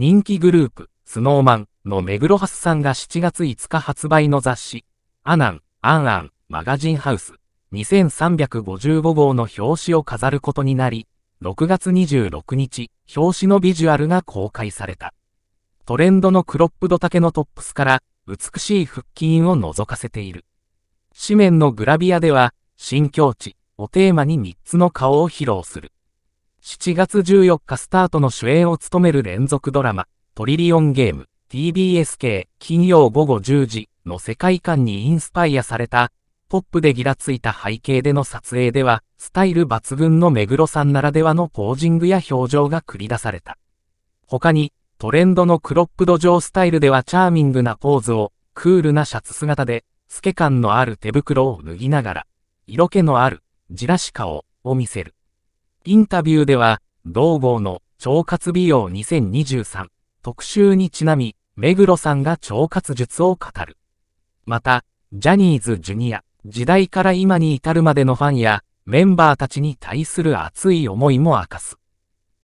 人気グループ、スノーマンの目黒ハスさんが7月5日発売の雑誌、アナン、アンアン、マガジンハウス、2355号の表紙を飾ることになり、6月26日、表紙のビジュアルが公開された。トレンドのクロップド丈のトップスから、美しい腹筋を覗かせている。紙面のグラビアでは、新境地をテーマに3つの顔を披露する。7月14日スタートの主演を務める連続ドラマ、トリリオンゲーム、TBS 系、金曜午後10時の世界観にインスパイアされた、ポップでギラついた背景での撮影では、スタイル抜群の目黒さんならではのポージングや表情が繰り出された。他に、トレンドのクロップド壌スタイルではチャーミングなポーズを、クールなシャツ姿で、透け感のある手袋を脱ぎながら、色気のある、じらし顔を見せる。インタビューでは、道号の腸活美容2023特集にちなみ、目黒さんが腸活術を語る。また、ジャニーズジュニア、時代から今に至るまでのファンやメンバーたちに対する熱い思いも明かす。